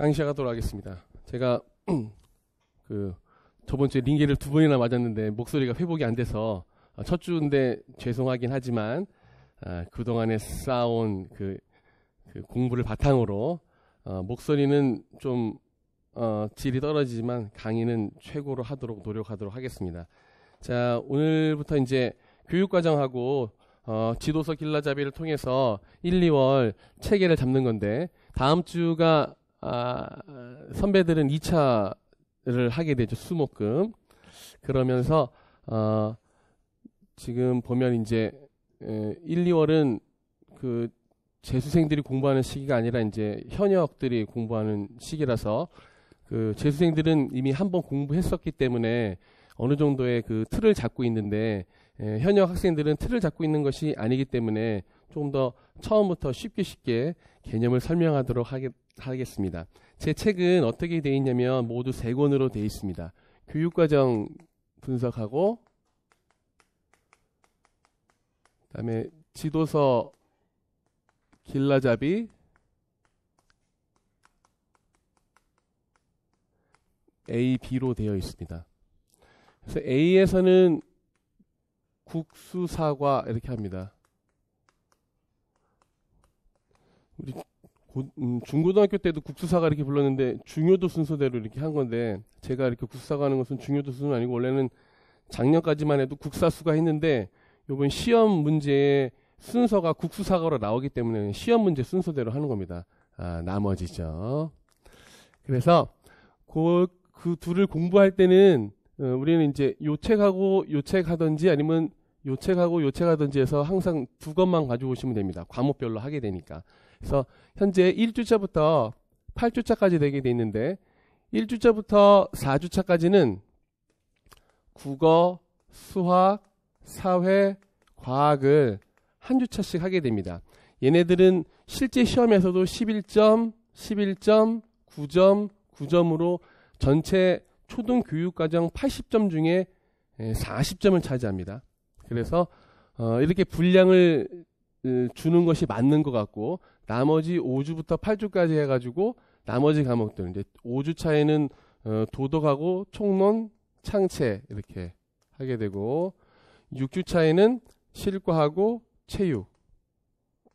강시작하도록 의 하겠습니다. 제가 그 저번 주에 링게를 두 번이나 맞았는데 목소리가 회복이 안 돼서 아, 첫 주인데 죄송하긴 하지만 아, 그동안에 쌓아온 그, 그 공부를 바탕으로 어, 목소리는 좀 어, 질이 떨어지지만 강의는 최고로 하도록 노력하도록 하겠습니다. 자 오늘부터 이제 교육과정하고 어, 지도서 길라잡이를 통해서 1, 2월 체계를 잡는 건데 다음 주가 아, 선배들은 2차를 하게 되죠. 수목금. 그러면서 어, 지금 보면 이제 에, 1, 2월은 그 재수생들이 공부하는 시기가 아니라 이제 현역들이 공부하는 시기라서 그 재수생들은 이미 한 번 공부했었기 때문에 어느 정도의 그 틀을 잡고 있는데 에, 현역 학생들은 틀을 잡고 있는 것이 아니기 때문에 좀더 처음부터 쉽게 쉽게 개념을 설명하도록 하게 하겠습니다. 제 책은 어떻게 돼 있냐면 모두 세 권으로 돼 있습니다. 교육과정 분석하고 그다음에 지도서 길라잡이 A, B로 되어 있습니다. 그래서 A에서는 국수사과 이렇게 합니다. 우리 고, 음, 중고등학교 때도 국수사가 이렇게 불렀는데 중요도 순서대로 이렇게 한 건데 제가 이렇게 국수사가 하는 것은 중요도 순서는 아니고 원래는 작년까지만 해도 국사수가 했는데 요번 시험 문제의 순서가 국수사가로 나오기 때문에 시험 문제 순서대로 하는 겁니다. 아, 나머지죠. 그래서 그, 그 둘을 공부할 때는 어, 우리는 이제 요책하고 요 책하든지 아니면 요책하고 요 책하든지 해서 항상 두 것만 가져 오시면 됩니다. 과목별로 하게 되니까. 그래서 현재 1주차부터 8주차까지 되게 돼 있는데 1주차부터 4주차까지는 국어, 수학, 사회, 과학을 한 주차씩 하게 됩니다. 얘네들은 실제 시험에서도 11점, 11점, 9점, 9점으로 전체 초등교육과정 80점 중에 40점을 예, 차지합니다. 그래서 어, 이렇게 분량을 어, 주는 것이 맞는 것 같고 나머지 5주부터 8주까지 해가지고 나머지 과목들 이제 5주 차에는 어, 도덕하고 총론, 창체 이렇게 하게 되고 6주 차에는 실과하고 체육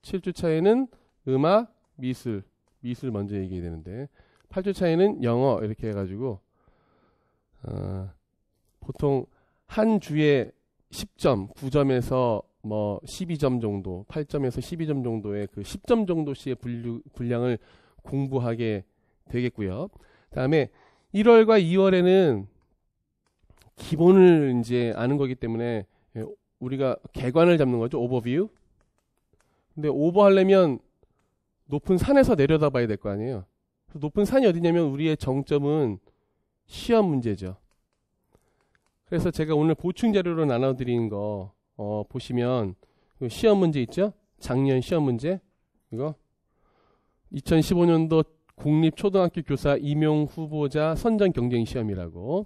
7주 차에는 음악, 미술 미술 먼저 얘기해야 되는데 8주 차에는 영어 이렇게 해가지고 어, 보통 한 주에 10점, 9점에서 뭐 12점 정도, 8점에서 12점 정도의 그 10점 정도씩의 분류, 분량을 공부하게 되겠고요. 다음에 1월과 2월에는 기본을 이제 아는 거기 때문에 예, 우리가 개관을 잡는 거죠. 오버뷰. 근데 오버하려면 높은 산에서 내려다 봐야 될 거 아니에요. 높은 산이 어디냐면 우리의 정점은 시험 문제죠. 그래서 제가 오늘 보충 자료로 나눠드린 거 어, 보시면 그 시험 문제 있죠? 작년 시험 문제 이거 2015년도 국립초등학교 교사 임용 후보자 선정 경쟁 시험이라고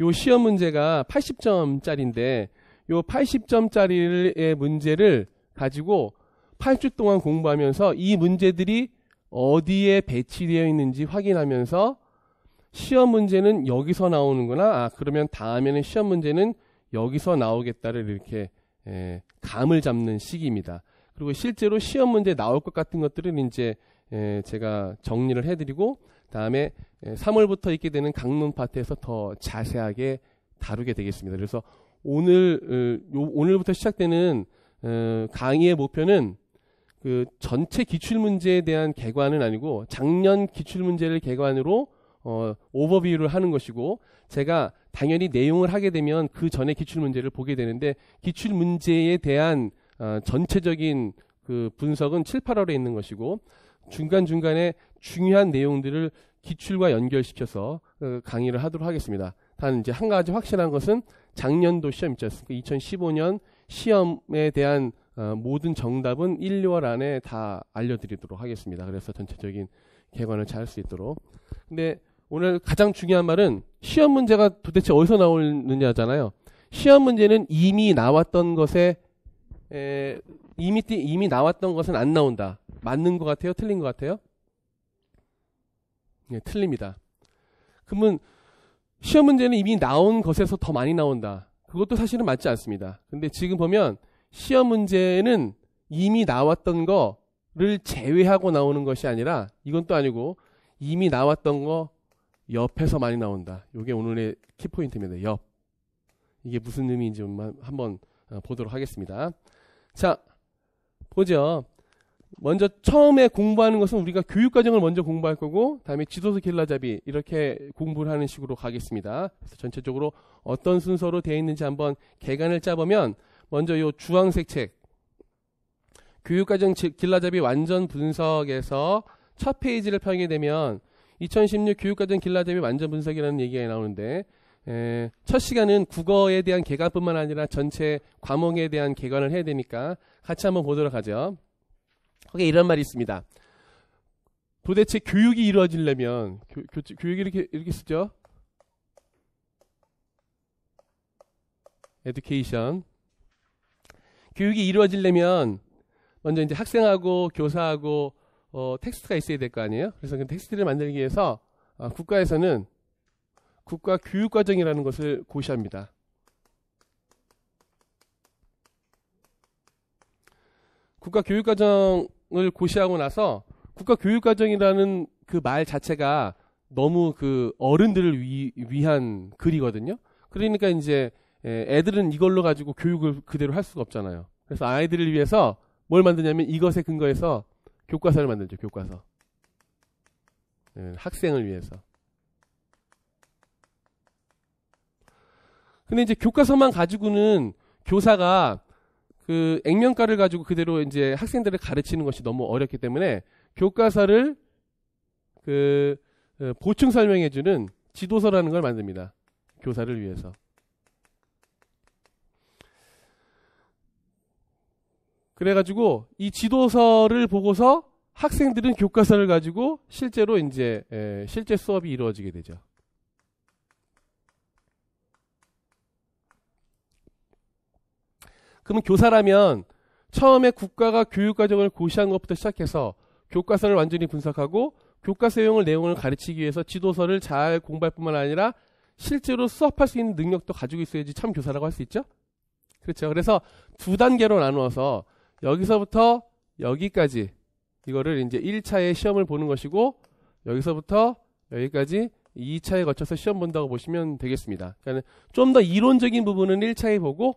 요 시험 문제가 80점짜리인데 요 80점짜리의 문제를 가지고 8주 동안 공부하면서 이 문제들이 어디에 배치되어 있는지 확인하면서 시험 문제는 여기서 나오는구나. 아, 그러면 다음에는 시험 문제는 여기서 나오겠다를 이렇게 에, 감을 잡는 시기입니다. 그리고 실제로 시험 문제 나올 것 같은 것들은 이제 에, 제가 정리를 해드리고 다음에 에, 3월부터 있게 되는 강론 파트에서 더 자세하게 다루게 되겠습니다. 그래서 오늘 에, 어, 요, 오늘부터 시작되는 에, 어, 강의의 목표는 그 전체 기출 문제에 대한 개관은 아니고 작년 기출 문제를 개관으로 어, 오버뷰를 하는 것이고 제가 당연히 내용을 하게 되면 그 전에 기출 문제를 보게 되는데 기출 문제에 대한 어, 전체적인 그 분석은 7, 8월에 있는 것이고 중간중간에 중요한 내용들을 기출과 연결시켜서 어, 강의를 하도록 하겠습니다. 단 이제 한 가지 확실한 것은 작년도 시험 있지 않습니까? 2015년 시험에 대한 어, 모든 정답은 1, 2월 안에 다 알려드리도록 하겠습니다. 그래서 전체적인 개관을 잘 할 수 있도록. 근데 오늘 가장 중요한 말은 시험 문제가 도대체 어디서 나오느냐잖아요. 시험 문제는 이미 나왔던 것에 에, 이미 이미 나왔던 것은 안 나온다. 맞는 것 같아요? 틀린 것 같아요? 네, 틀립니다. 그러면 시험 문제는 이미 나온 것에서 더 많이 나온다. 그것도 사실은 맞지 않습니다. 근데 지금 보면 시험 문제는 이미 나왔던 거를 제외하고 나오는 것이 아니라 이건 또 아니고 이미 나왔던 거 옆에서 많이 나온다. 이게 오늘의 키포인트입니다. 옆. 이게 무슨 의미인지 한번 어, 보도록 하겠습니다. 자, 보죠. 먼저 처음에 공부하는 것은 우리가 교육과정을 먼저 공부할 거고 다음에 지도서 길라잡이 이렇게 공부를 하는 식으로 가겠습니다. 그래서 전체적으로 어떤 순서로 되어 있는지 한번 개간을 짜보면 먼저 이 주황색 책 교육과정 길라잡이 완전 분석에서 첫 페이지를 펴게 되면 2016 교육과정 길라 대비 완전 분석이라는 얘기가 나오는데 에, 첫 시간은 국어에 대한 개관뿐만 아니라 전체 과목에 대한 개관을 해야 되니까 같이 한번 보도록 하죠. 거기에 이런 말이 있습니다. 도대체 교육이 이루어지려면 교, 교, 교육이 이렇게 이렇게 쓰죠. 에듀케이션 교육이 이루어지려면 먼저 이제 학생하고 교사하고 어, 텍스트가 있어야 될 거 아니에요? 그래서 그 텍스트를 만들기 위해서 아, 국가에서는 국가 교육과정이라는 것을 고시합니다. 국가 교육과정을 고시하고 나서 국가 교육과정이라는 그 말 자체가 너무 그 어른들을 위, 한 글이거든요. 그러니까 이제 예, 애들은 이걸로 가지고 교육을 그대로 할 수가 없잖아요. 그래서 아이들을 위해서 뭘 만드냐면 이것에 근거해서 교과서를 만들죠. 교과서. 네, 학생을 위해서. 근데 이제 교과서만 가지고는 교사가 그 액면가를 가지고 그대로 이제 학생들을 가르치는 것이 너무 어렵기 때문에 교과서를 그 어, 보충 설명해주는 지도서라는 걸 만듭니다. 교사를 위해서. 그래가지고 이 지도서를 보고서 학생들은 교과서를 가지고 실제로 이제 에, 실제 수업이 이루어지게 되죠. 그러면 교사라면 처음에 국가가 교육과정을 고시한 것부터 시작해서 교과서를 완전히 분석하고 교과서용을 내용을 가르치기 위해서 지도서를 잘 공부할 뿐만 아니라 실제로 수업할 수 있는 능력도 가지고 있어야지 참 교사라고 할 수 있죠. 그렇죠. 그래서 두 단계로 나누어서 여기서부터 여기까지 이거를 이제 1차의 시험을 보는 것이고 여기서부터 여기까지 2차에 거쳐서 시험 본다고 보시면 되겠습니다. 그러니까 좀 더 이론적인 부분은 1차에 보고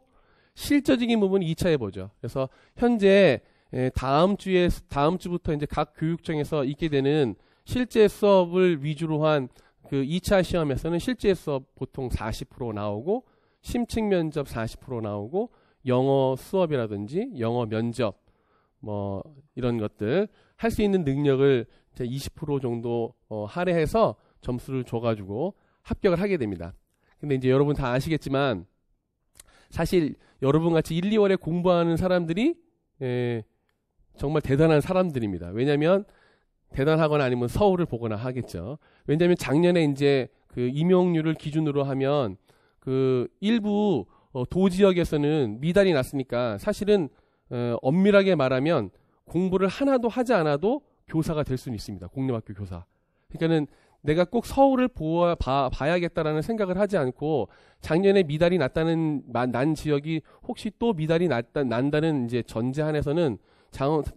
실제적인 부분은 2차에 보죠. 그래서 현재 다음 주에 다음 주부터 이제 각 교육청에서 있게 되는 실제 수업을 위주로 한 그 2차 시험에서는 실제 수업 보통 40% 나오고 심층 면접 40% 나오고 영어 수업이라든지 영어 면접 뭐 이런 것들 할 수 있는 능력을 20% 정도 어, 할애해서 점수를 줘가지고 합격을 하게 됩니다. 근데 이제 여러분 다 아시겠지만 사실 여러분 같이 1, 2월에 공부하는 사람들이 에, 예, 정말 대단한 사람들입니다. 왜냐하면 대단하거나 아니면 서울을 보거나 하겠죠. 왜냐하면 작년에 이제 그 임용률을 기준으로 하면 그 일부 어, 도 지역에서는 미달이 났으니까 사실은 어, 엄밀하게 말하면 공부를 하나도 하지 않아도 교사가 될 수는 있습니다. 공립학교 교사. 그러니까는 내가 꼭 서울을 보아, 봐, 봐 야겠다라는 생각을 하지 않고 작년에 미달이 났다는 난 지역이 혹시 또 미달이 났다, 난다는 이제 전제 한에서는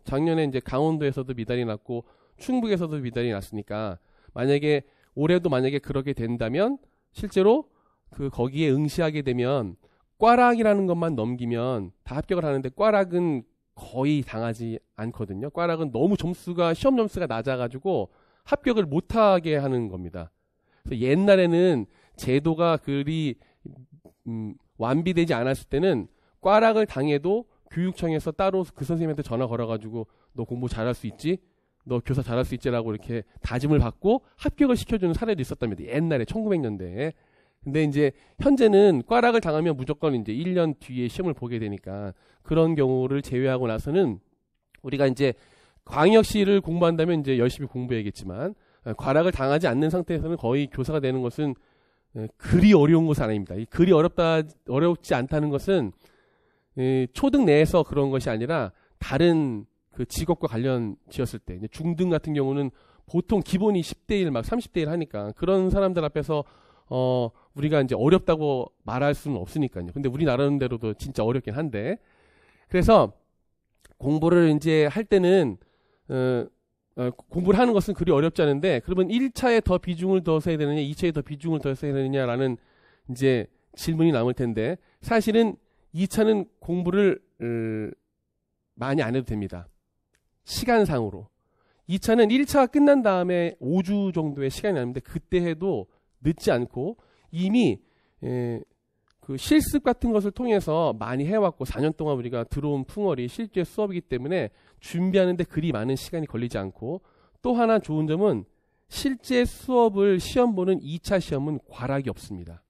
작년에 이제 강원도에서도 미달이 났고 충북에서도 미달이 났으니까 만약에 올해도 만약에 그렇게 된다면 실제로 그 거기에 응시하게 되면 꽈락이라는 것만 넘기면 다 합격을 하는데 꽈락은 거의 당하지 않거든요. 꽈락은 너무 점수가 시험 점수가 낮아가지고 합격을 못하게 하는 겁니다. 그래서 옛날에는 제도가 그리 음, 완비되지 않았을 때는 꽈락을 당해도 교육청에서 따로 그 선생님한테 전화 걸어가지고 너 공부 잘할 수 있지? 너 교사 잘할 수 있지라고 이렇게 다짐을 받고 합격을 시켜주는 사례도 있었답니다. 옛날에 1900년대에 근데 이제 현재는 꽈락을 당하면 무조건 이제 1년 뒤에 시험을 보게 되니까 그런 경우를 제외하고 나서는 우리가 이제 광역시를 공부한다면 이제 열심히 공부해야겠지만 과락을 어, 당하지 않는 상태에서는 거의 교사가 되는 것은 어, 그리 어려운 것은 아닙니다. 그리 어렵다 어렵지 않다는 것은 초등 내에서 그런 것이 아니라 다른 그 직업과 관련 지었을 때 중등 같은 경우는 보통 기본이 10대 1막 30대 1 하니까 그런 사람들 앞에서 어, 우리가 이제 어렵다고 말할 수는 없으니까요. 근데 우리 나라는대로도 진짜 어렵긴 한데. 그래서 공부를 이제 할 때는, 어, 어, 공부를 하는 것은 그리 어렵지 않은데, 그러면 1차에 더 비중을 더 써야 되느냐, 2차에 더 비중을 더 써야 되느냐라는 이제 질문이 남을 텐데, 사실은 2차는 공부를, 음, 많이 안 해도 됩니다. 시간상으로. 2차는 1차가 끝난 다음에 5주 정도의 시간이 남는데, 그때 해도 늦지 않고 이미 예, 그 실습 같은 것을 통해서 많이 해왔고 4년 동안 우리가 들어온 풍월이 실제 수업이기 때문에 준비하는데 그리 많은 시간이 걸리지 않고 또 하나 좋은 점은 실제 수업을 시험 보는 2차 시험은 과락이 없습니다.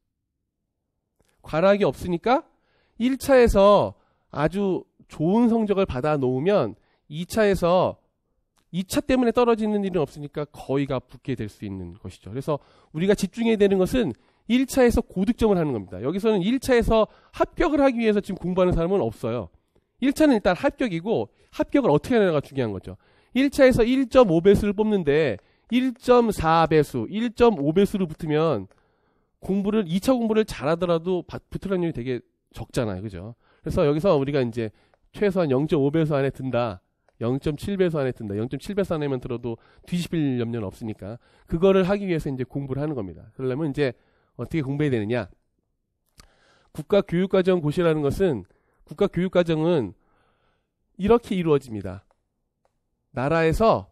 과락이 없으니까 1차에서 아주 좋은 성적을 받아 놓으면 2차에서 2차 때문에 떨어지는 일은 없으니까 거의가 붙게 될 수 있는 것이죠. 그래서 우리가 집중해야 되는 것은 1차에서 고득점을 하는 겁니다. 여기서는 1차에서 합격을 하기 위해서 지금 공부하는 사람은 없어요. 1차는 일단 합격이고 합격을 어떻게 하느냐가 중요한 거죠. 1차에서 1.5배수를 뽑는데 1.4배수, 1 5배수를 붙으면 공부를 2차 공부를 잘하더라도 붙을 확률이 되게 적잖아요. 그죠? 그래서 여기서 우리가 이제 최소한 0.5배수 안에 든다. 0.7배수 안에 든다. 0.7배수 안에만 들어도 뒤집힐 염려는 없으니까 그거를 하기 위해서 이제 공부를 하는 겁니다. 그러려면 이제 어떻게 공부해야 되느냐? 국가 교육과정 고시라는 것은 국가 교육과정은 이렇게 이루어집니다. 나라에서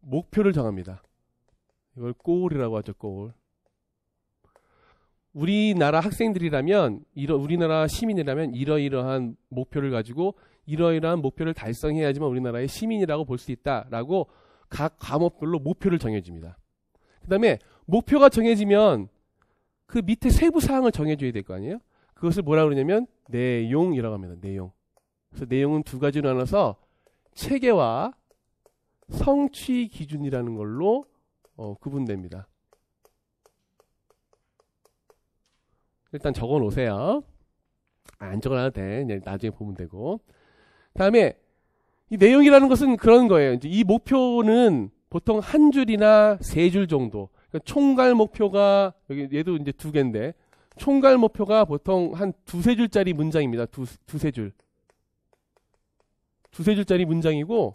목표를 정합니다. 이걸 골이라고 하죠, 골. 우리나라 학생들이라면, 이러, 우리나라 시민이라면 이러이러한 목표를 가지고 이러이러한 목표를 달성해야지만 우리나라의 시민이라고 볼 수 있다라고 각 과목별로 목표를 정해줍니다. 그 다음에 목표가 정해지면 그 밑에 세부 사항을 정해줘야 될 거 아니에요? 그것을 뭐라 그러냐면 내용이라고 합니다. 내용. 그래서 내용은 두 가지로 나눠서 체계와 성취 기준이라는 걸로 어, 구분됩니다. 일단 적어 놓으세요. 아, 안 적어놔도 돼. 나중에 보면 되고. 다음에 이 내용이라는 것은 그런 거예요. 이제 이 목표는 보통 한 줄이나 세 줄 정도. 그러니까 총괄 목표가 여기 얘도 이제 두 개인데 총괄 목표가 보통 한 두세 줄짜리 문장입니다. 두, 두세 줄. 두세 줄짜리 문장이고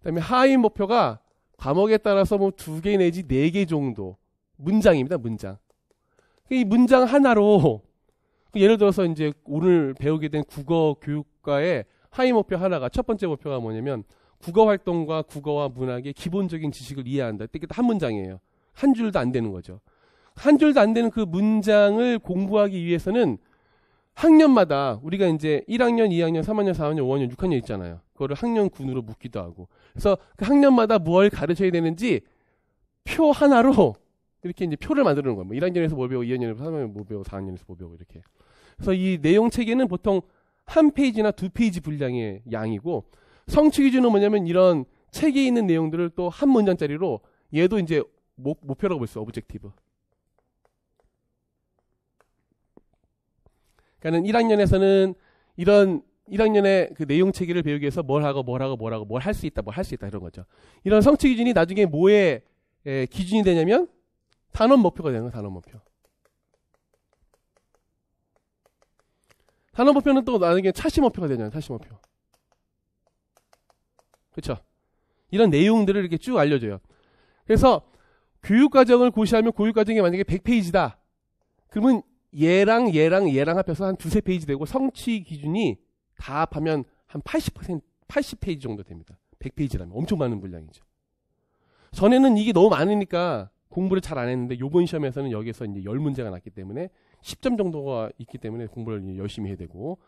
그다음에 하위 목표가 과목에 따라서 뭐 두 개 내지 네 개 정도 문장입니다. 문장. 그러니까 이 문장 하나로 예를 들어서 이제 오늘 배우게 된 국어 교육과의 하위 목표 하나가 첫 번째 목표가 뭐냐면 국어 활동과 국어와 문학의 기본적인 지식을 이해한다. 이게 한 문장이에요. 한 줄도 안 되는 거죠. 한 줄도 안 되는 그 문장을 공부하기 위해서는 학년마다 우리가 이제 1학년, 2학년, 3학년, 4학년, 5학년, 6학년 있잖아요. 그거를 학년군으로 묶기도 하고. 그래서 그 학년마다 뭘 가르쳐야 되는지 표 하나로 이렇게 이제 표를 만드는 거예요. 뭐 1학년에서 뭘 뭐 배우고, 2학년에서 3학년 뭘 뭐 배우고, 4학년에서 뭘 뭐 배우고 이렇게. 그래서 이 내용 체계는 보통 한 페이지나 두 페이지 분량의 양이고 성취 기준은 뭐냐면 이런 책에 있는 내용들을 또 한 문장짜리로 얘도 이제 목, 목표라고 볼 수있 오브젝티브 그러니까는 1학년에서는 이런 1학년에 그 내용 체계를 배우기 위해서 뭘 하고 뭘 하고 뭘 하고 뭘 할 수 있다 뭘 할 수 있다 이런 거죠. 이런 성취 기준이 나중에 뭐 에, 기준이 되냐면 단원 목표가 되는 거예요. 단원 목표. 산업 목표는 또 나중에 차시 목표가 되냐 차시 목표. 그쵸 이런 내용들을 이렇게 쭉 알려줘요. 그래서 교육과정을 고시하면 교육과정이 만약에 100페이지다. 그러면 얘랑 얘랑 얘랑 합해서 한 두세 페이지 되고 성취 기준이 다 합하면 한 80%, 80페이지 정도 됩니다. 100페이지라면 엄청 많은 분량이죠. 전에는 이게 너무 많으니까 공부를 잘 안 했는데 요번 시험에서는 여기서 이제 10문제가 났기 때문에 10점 정도가 있기 때문에 공부를 열심히 해야 되고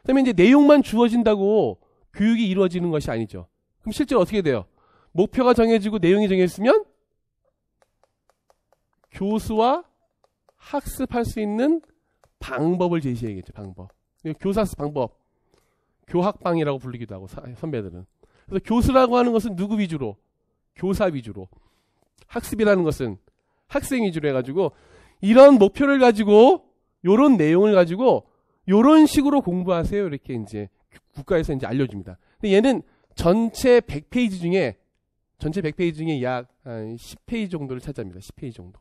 그다음에 이제 내용만 주어진다고 교육이 이루어지는 것이 아니죠. 그럼 실제로 어떻게 돼요? 목표가 정해지고 내용이 정해졌으면 교수와 학습할 수 있는 방법을 제시해야겠죠. 방법. 예, 교사학습 방법. 교학방이라고 불리기도 하고 선배들은. 그래서 교수라고 하는 것은 누구 위주로? 교사 위주로. 학습이라는 것은 학생 위주로 해가지고 이런 목표를 가지고 요런 내용을 가지고 요런 식으로 공부하세요. 이렇게 이제 국가에서 이제 알려줍니다. 근데 얘는 전체 100페이지 중에 전체 100페이지 중에 약 10페이지 정도를 차지합니다. 10페이지 정도.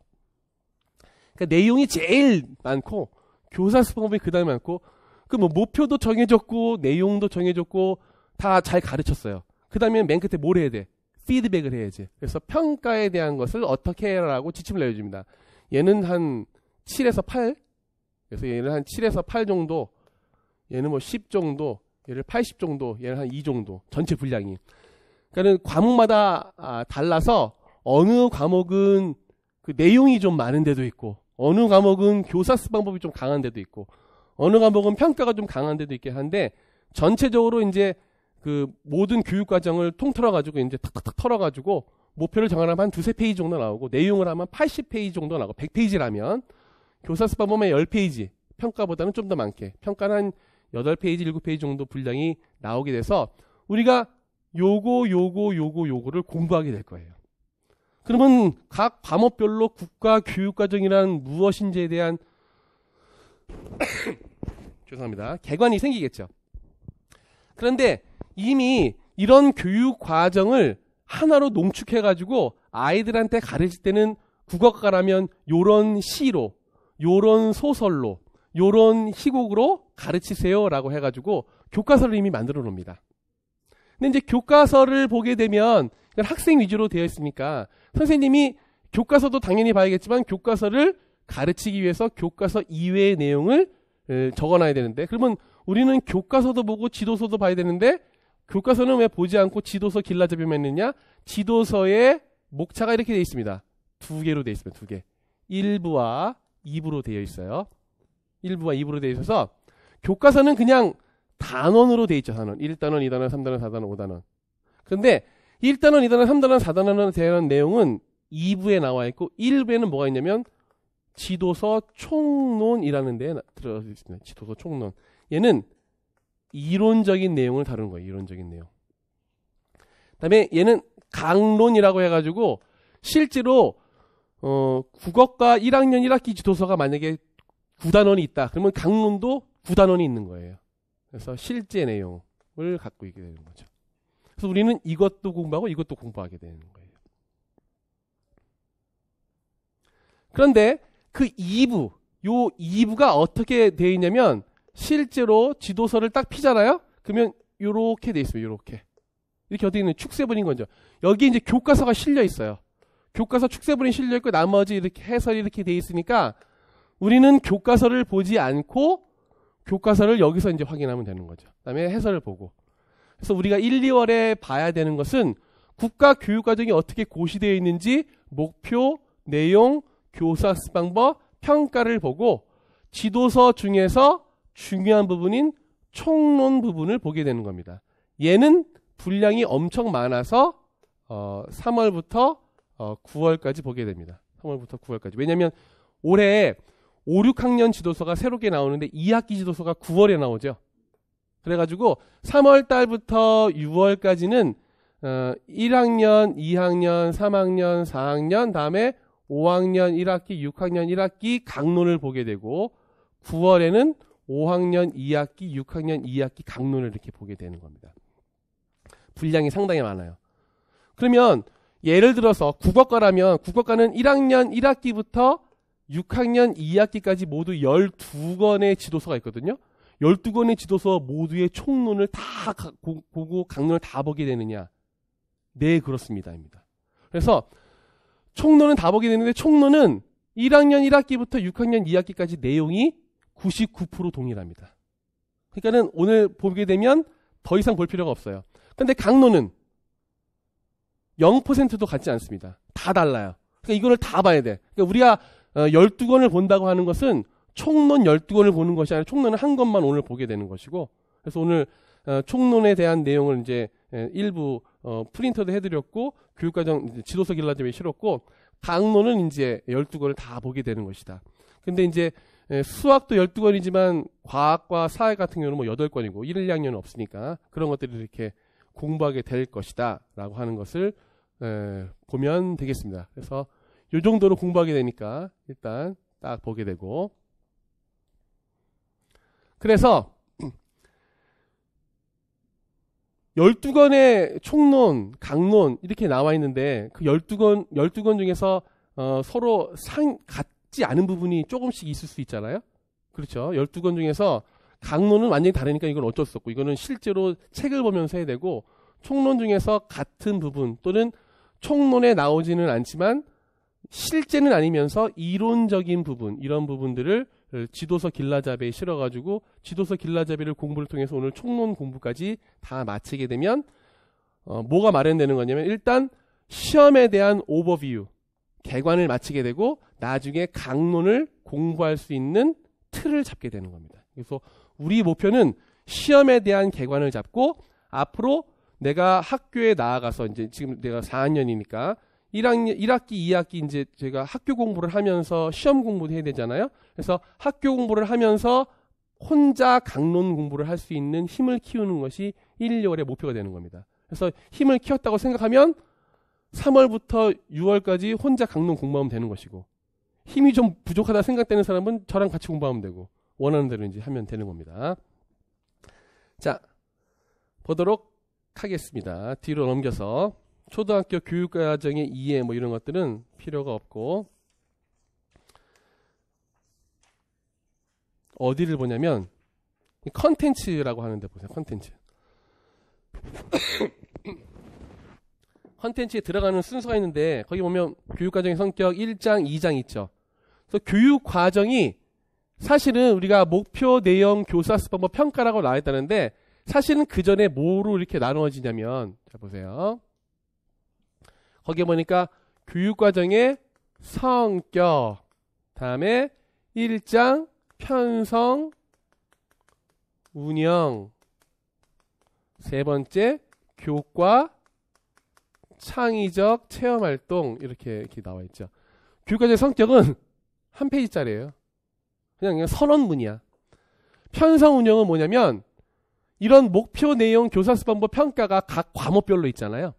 그러니까 내용이 제일 많고 교사 수법이 그다음에 많고 그 뭐 목표도 정해졌고 내용도 정해졌고 다 잘 가르쳤어요. 그다음에 맨 끝에 뭘 해야 돼? 피드백을 해야지. 그래서 평가에 대한 것을 어떻게 해라고 지침을 내려줍니다. 얘는 한 7에서 8. 그래서 뭐 얘는 한 7에서 8 정도. 얘는 뭐 10 정도. 얘를 80 정도. 얘는 한 2 정도. 전체 분량이. 그러니까는 과목마다 아, 달라서 어느 과목은 그 내용이 좀 많은 데도 있고 어느 과목은 교사 수 방법이 좀 강한 데도 있고 어느 과목은 평가가 좀 강한 데도 있긴 한데 전체적으로 이제 그 모든 교육 과정을 통틀어 가지고 이제 탁탁탁 털어 가지고 목표를 정하면 한 두세 페이지 정도 나오고 내용을 하면 80페이지 정도 나오고 100페이지라면 교사 수업 보면 10페이지 평가보다는 좀 더 많게 평가는 한 8페이지 7페이지 정도 분량이 나오게 돼서 우리가 요거 요거 요거 요거를 공부하게 될 거예요. 그러면 각 과목별로 국가 교육 과정이란 무엇인지에 대한 죄송합니다. 개관이 생기겠죠. 그런데 이미 이런 교육 과정을 하나로 농축해가지고 아이들한테 가르칠 때는 국어과라면 요런 시로, 요런 소설로, 요런 희곡으로 가르치세요 라고 해가지고 교과서를 이미 만들어 놓습니다. 근데 이제 교과서를 보게 되면 학생 위주로 되어 있으니까 선생님이 교과서도 당연히 봐야겠지만 교과서를 가르치기 위해서 교과서 이외의 내용을 적어놔야 되는데 그러면 우리는 교과서도 보고 지도서도 봐야 되는데 교과서는 왜 보지 않고 지도서 길라잡이만 했느냐? 지도서에 목차가 이렇게 되어 있습니다. 두 개로 되어 있습니다. 두 개. 1부와 2부로 되어 있어요. 1부와 2부로 되어 있어서 교과서는 그냥 단원으로 되어 있죠. 단원. 1단원, 2단원, 3단원, 4단원, 5단원. 근데 1단원, 2단원, 3단원, 4단원에 대한 내용은 2부에 나와 있고 1부에는 뭐가 있냐면 지도서 총론이라는 데 들어가 있습니다. 지도서 총론. 얘는 이론적인 내용을 다루는 거예요. 이론적인 내용. 그다음에 얘는 강론이라고 해가지고 실제로 어, 국어과 1학년 1학기 지도서가 만약에 9단원이 있다. 그러면 강론도 9단원이 있는 거예요. 그래서 실제 내용을 갖고 있게 되는 거죠. 그래서 우리는 이것도 공부하고 이것도 공부하게 되는 거예요. 그런데 그 2부, 요 2부가 어떻게 되어 있냐면 실제로 지도서를 딱 피잖아요. 그러면 요렇게 돼있어니 요렇게. 이렇게 어디 있는 축세분인 거죠. 여기 이제 교과서가 실려 있어요. 교과서 축세분이 실려 있고 나머지 이렇게 해설이 이렇게 돼 있으니까 우리는 교과서를 보지 않고 교과서를 여기서 이제 확인하면 되는 거죠. 그다음에 해설을 보고. 그래서 우리가 1, 2월에 봐야 되는 것은 국가 교육 과정이 어떻게 고시되어 있는지 목표, 내용, 교사 학습 방법, 평가를 보고 지도서 중에서 중요한 부분인 총론 부분을 보게 되는 겁니다. 얘는 분량이 엄청 많아서 어, 3월부터 어, 9월까지 보게 됩니다. 3월부터 9월까지. 왜냐하면 올해 5, 6학년 지도서가 새롭게 나오는데 2학기 지도서가 9월에 나오죠. 그래가지고 3월 달부터 6월까지는 어, 1학년, 2학년, 3학년, 4학년, 다음에 5학년 1학기, 6학년 1학기 강론을 보게 되고 9월에는 5학년 2학기, 6학년 2학기 강론을 이렇게 보게 되는 겁니다. 분량이 상당히 많아요. 그러면 예를 들어서 국어과라면 국어과는 1학년 1학기부터 6학년 2학기까지 모두 12권의 지도서가 있거든요. 12권의 지도서 모두의 총론을 다 보고 강론을 다 보게 되느냐? 네, 그렇습니다. 입니다. 그래서 총론은 다 보게 되는데 총론은 1학년 1학기부터 6학년 2학기까지 내용이 99% 동일합니다. 그러니까는 오늘 보게 되면 더 이상 볼 필요가 없어요. 근데 강론은 0%도 같지 않습니다. 다 달라요. 그러니까 이거를 다 봐야 돼. 그러니까 우리가 12권을 어, 본다고 하는 것은 총론 12권을 보는 것이 아니라 총론은한 권만 오늘 보게 되는 것이고 그래서 오늘 어, 총론에 대한 내용을 이제 예, 일부 어, 프린터도 해드렸고 교육과정 지도서 길라점면싫었고 강론은 이제 12권을 다 보게 되는 것이다. 근데 이제 예, 수학도 12권이지만 과학과 사회 같은 경우는 뭐 8권이고 1, 2학년은 없으니까 그런 것들이 이렇게 공부하게 될 것이다 라고 하는 것을 예, 보면 되겠습니다. 그래서 이 정도로 공부하게 되니까 일단 딱 보게 되고 그래서 1 2권의 총론, 강론 이렇게 나와 있는데 그1 2권 12건 중에서 어, 서로 상 같지 않은 부분이 조금씩 있을 수 있잖아요. 그렇죠. 1 2권 중에서 강론은 완전히 다르니까 이건 어쩔 수 없고 이거는 실제로 책을 보면서 해야 되고 총론 중에서 같은 부분 또는 총론에 나오지는 않지만 실제는 아니면서 이론적인 부분 이런 부분들을 지도서 길라잡에 실어가지고 지도서 길라잡이를 공부를 통해서 오늘 총론 공부까지 다 마치게 되면 어, 뭐가 마련되는 거냐면 일단 시험에 대한 오버뷰 개관을 마치게 되고 나중에 강론을 공부할 수 있는 틀을 잡게 되는 겁니다. 그래서 우리 목표는 시험에 대한 개관을 잡고 앞으로 내가 학교에 나아가서 이제 지금 내가 4학년이니까 1학년, 1학기, 2학기 이제 제가 학교 공부를 하면서 시험 공부도 해야 되잖아요. 그래서 학교 공부를 하면서 혼자 강론 공부를 할 수 있는 힘을 키우는 것이 1, 2월의 목표가 되는 겁니다. 그래서 힘을 키웠다고 생각하면 3월부터 6월까지 혼자 강론 공부하면 되는 것이고 힘이 좀 부족하다 생각되는 사람은 저랑 같이 공부하면 되고 원하는 대로 이제 하면 되는 겁니다. 자, 보도록 하겠습니다. 뒤로 넘겨서 초등학교 교육과정의 이해 뭐 이런 것들은 필요가 없고 어디를 보냐면 컨텐츠라고 하는데 보세요. 컨텐츠. 컨텐츠에 들어가는 순서가 있는데 거기 보면 교육과정의 성격 1장, 2장 있죠. 그래서 교육과정이 사실은 우리가 목표 내용 교사 수법 뭐 평가라고 나와 있다는데 사실은 그 전에 뭐로 이렇게 나누어지냐면 자 보세요. 거기에 보니까 교육과정의 성격, 다음에 일장 편성, 운영, 세 번째 교과, 창의적 체험활동 이렇게 이렇게 나와 있죠. 교과제 성격은 한 페이지짜리예요. 그냥, 그냥 선언문이야. 편성 운영은 뭐냐면 이런 목표 내용 교사 수반법 평가가 각 과목별로 있잖아요.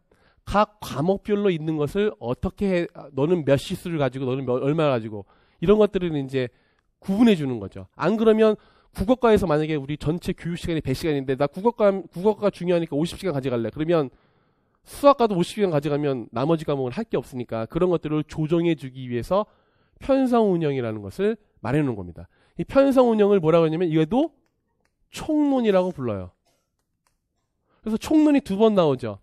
각 과목별로 있는 것을 어떻게 해, 아, 너는 몇 시수를 가지고 너는 몇, 얼마 가지고 이런 것들은 이제 구분해 주는 거죠. 안 그러면 국어과에서 만약에 우리 전체 교육 시간이 100시간인데 나 국어과 국어과 중요하니까 50시간 가져갈래. 그러면 수학과도 50시간 가져가면 나머지 과목은 할 게 없으니까 그런 것들을 조정해 주기 위해서 편성 운영이라는 것을 말해 놓은 겁니다. 이 편성 운영을 뭐라고 하냐면 이것도 총론이라고 불러요. 그래서 총론이 두 번 나오죠.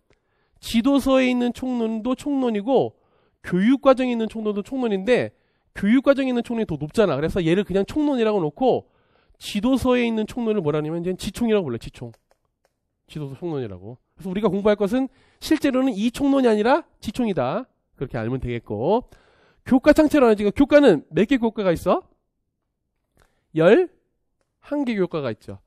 지도서에 있는 총론도 총론이고 교육과정에 있는 총론도 총론인데 교육과정에 있는 총론이 더 높잖아. 그래서 얘를 그냥 총론이라고 놓고 지도서에 있는 총론을 뭐라 하냐면 이제 지총이라고 불러요. 지총. 지도서 총론이라고. 그래서 우리가 공부할 것은 실제로는 이 총론이 아니라 지총이다. 그렇게 알면 되겠고 교과 창체로 하지가 교과는 몇 개 교과가 있어? 열 한 개 교과가 있죠.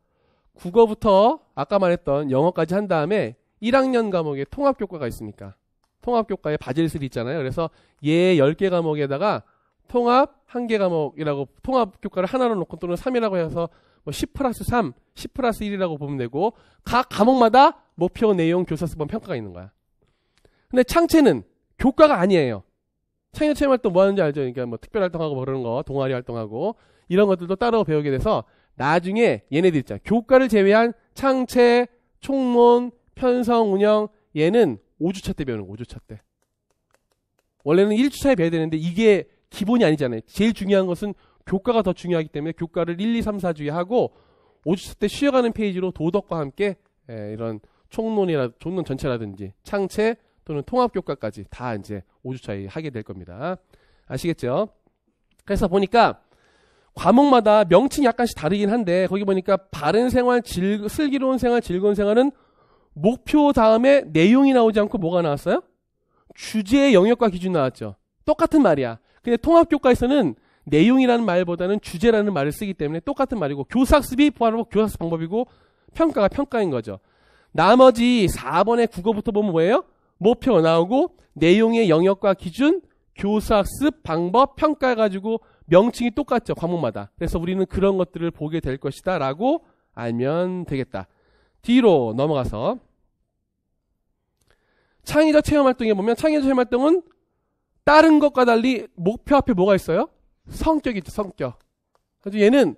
국어부터 아까 말했던 영어까지 한 다음에 1학년 과목에 통합교과가 있으니까 통합교과에 바질슬 있잖아요. 그래서 얘 10개 과목에다가 통합 1개 과목이라고 통합교과를 하나로 놓고 또는 3이라고 해서 뭐10 플러스 3, 10 플러스 1이라고 보면 되고 각 과목마다 목표 내용 교사 수본 평가가 있는 거야. 근데 창체는 교과가 아니에요. 창의 체험 활동 뭐 하는지 알죠? 그러니까 뭐 특별 활동하고 뭐그는 거, 동아리 활동하고 이런 것들도 따로 배우게 돼서 나중에 얘네들 있잖아. 교과를 제외한 창체, 총론, 편성 운영 얘는 5주차 때 배우는 거 5주차 때. 원래는 1주차에 배워야 되는데 이게 기본이 아니잖아요. 제일 중요한 것은 교과가 더 중요하기 때문에 교과를 1, 2, 3, 4주에 하고 5주차 때 쉬어가는 페이지로 도덕과 함께 예, 이런 총론이라 총론 전체라든지 창체 또는 통합 교과까지 다 이제 5주차에 하게 될 겁니다. 아시겠죠? 그래서 보니까 과목마다 명칭이 약간씩 다르긴 한데 거기 보니까 바른 생활, 즐, 슬기로운 생활, 즐거운 생활은 목표 다음에 내용이 나오지 않고 뭐가 나왔어요? 주제의 영역과 기준 나왔죠. 똑같은 말이야. 근데 통합교과에서는 내용이라는 말보다는 주제라는 말을 쓰기 때문에 똑같은 말이고 교사학습이 바로 교사학습 방법이고 평가가 평가인 거죠. 나머지 4번의 국어부터 보면 뭐예요? 목표 나오고 내용의 영역과 기준, 교사학습 방법 평가해가지고 명칭이 똑같죠. 과목마다. 그래서 우리는 그런 것들을 보게 될 것이다 라고 알면 되겠다. 뒤로 넘어가서 창의적 체험 활동에 보면 창의적 체험 활동은 다른 것과 달리 목표 앞에 뭐가 있어요? 성격이 있죠, 성격. 그래서 얘는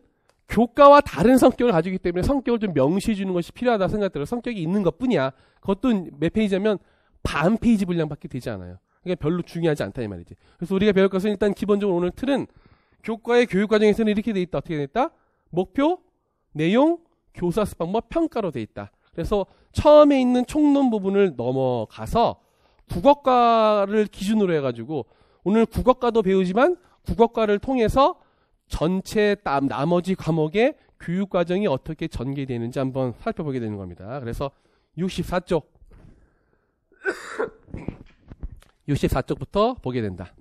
교과와 다른 성격을 가지기 고있 때문에 성격을 좀 명시해 주는 것이 필요하다 생각들로 성격이 있는 것 뿐이야. 그것도 몇 페이지 하면 반 페이지 분량밖에 되지 않아요. 그러니까 별로 중요하지 않다 이 말이지. 그래서 우리가 배울 것은 일단 기본적으로 오늘 틀은 교과의 교육 과정에서는 이렇게 돼 있다. 어떻게 돼 있다? 목표, 내용, 교사 수박법 평가로 돼 있다. 그래서 처음에 있는 총론 부분을 넘어가서 국어과를 기준으로 해가지고 오늘 국어과도 배우지만 국어과를 통해서 전체 나머지 과목의 교육 과정이 어떻게 전개되는지 한번 살펴보게 되는 겁니다. 그래서 64쪽 64쪽부터 보게 된다.